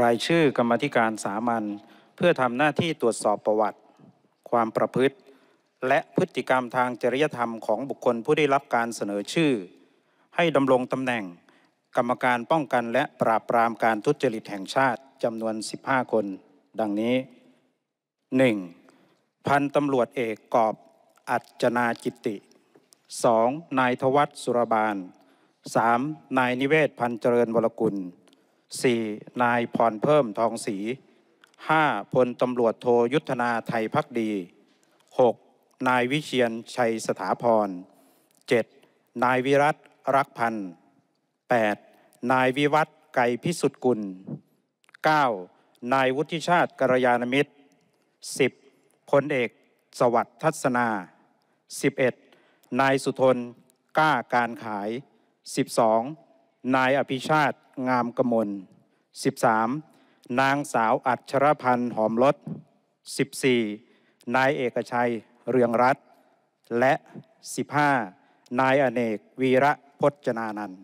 รายชื่อกรรมธิการสามัญเพื่อทำหน้าที่ตรวจสอบประวัติ ความประพฤติ และพฤติกรรมทางจริยธรรมของบุคคลผู้ได้รับการเสนอชื่อ ให้ดำรงตำแหน่ง กรรมการป้องกันและปราบปรามการทุจริตแห่งชาติจำนวน 15 คน ดังนี้ 1. พันตำรวจเอกกอบอัจนาจิตติ 2. นายทวัตสุรบาล 3. นายนิเวศพันเจริญวรกุล 4. นายพรเพิ่มทองศรี 5. พลตำรวจโทยุทธนาไทยพักดี 6. นายวิเชียนชัยสถาพร 7. นายวิรัตรักพันธ์ 8. นายวิวัตรไก่พิสุทธิ์กุล 9. นายวุฒิชาติกรยานมิตร 10. พลเอกสวัสดิ์ทัศนา 11. นายสุทนกล้าการขาย12นายอภิชาติ งามกมล 13. นางสาวอัชรพันธ์ หอมลด 14. นายเอกชัยเรืองรัตและ 15. นายอเนก วีระพจนานันท์